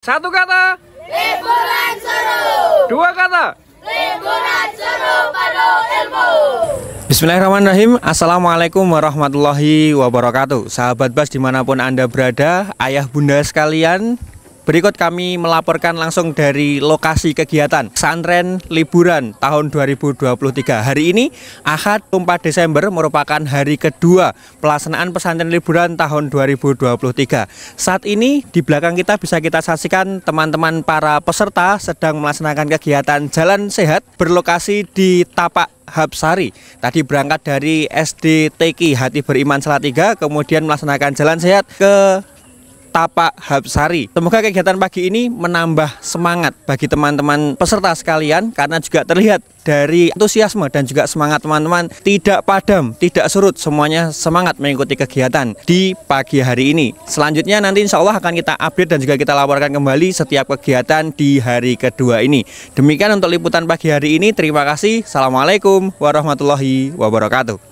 Satu kata. Liburan seru. Dua kata. Liburan seru pada ilmu. Bismillahirrahmanirrahim Assalamualaikum warahmatullahi wabarakatuh Sahabat Bas dimanapun Anda berada Ayah bunda sekalian Berikut kami melaporkan langsung dari lokasi kegiatan Santren Liburan tahun 2023. Hari ini Ahad 4 Desember merupakan hari kedua pelaksanaan pesantren liburan tahun 2023. Saat ini di belakang kita bisa kita saksikan teman-teman para peserta sedang melaksanakan kegiatan Jalan Sehat berlokasi di Tapak Habsari. Tadi berangkat dari SD Teki Hati Beriman Salatiga, kemudian melaksanakan jalan sehat ke Tapa Habsari. Semoga kegiatan pagi ini menambah semangat bagi teman-teman peserta sekalian karena juga terlihat dari antusiasme dan juga semangat teman-teman tidak padam, tidak surut, semuanya semangat mengikuti kegiatan di pagi hari ini. Selanjutnya nanti insya Allah akan kita update dan juga kita laporkan kembali setiap kegiatan di hari kedua ini. Demikian untuk liputan pagi hari ini, terima kasih. Assalamualaikum warahmatullahi wabarakatuh.